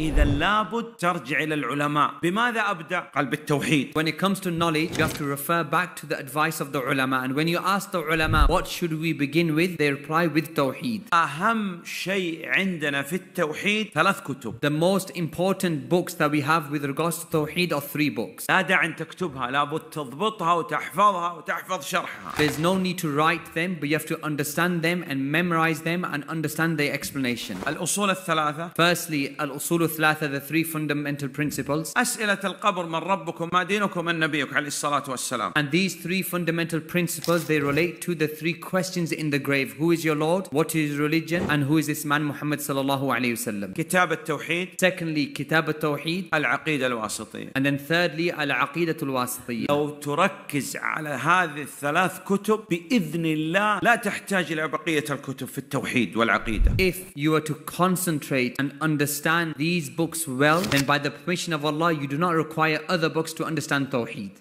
إذا لابد ترجع إلى العلماء بماذا أبدأ؟ قال بالتوحيد When it comes to knowledge you have to refer back to the advice of the ulama and when you ask the ulama what should we begin with they reply with توحيد أهم شيء عندنا في التوحيد ثلاث كتب The most important books that we have with regards to توحيد are three books لا داعي أن تكتبها لابد تضبطها وتحفظها وتحفظ شرحها There's no need to write them but you have to understand them and memorize them and understand their explanation الأصول الثلاثة Firstly الأصول the three fundamental principles القبر من ربكم ما دينكم من نبيك عليه والسلام and these three fundamental principles they relate to the three questions in the grave who is your lord what is religion and who is this man Muhammad صلى الله عليه وسلم كتاب التوحيد secondly كتاب التوحيد العقيده الواسطيه and then thirdly العقيدة الواسطيه لو تركز على هذه الثلاث كتب باذن الله لا تحتاج الى الكتب في التوحيد if you are to concentrate and understand these these books well, then by the permission of Allah, you do not require other books to understand Tawheed.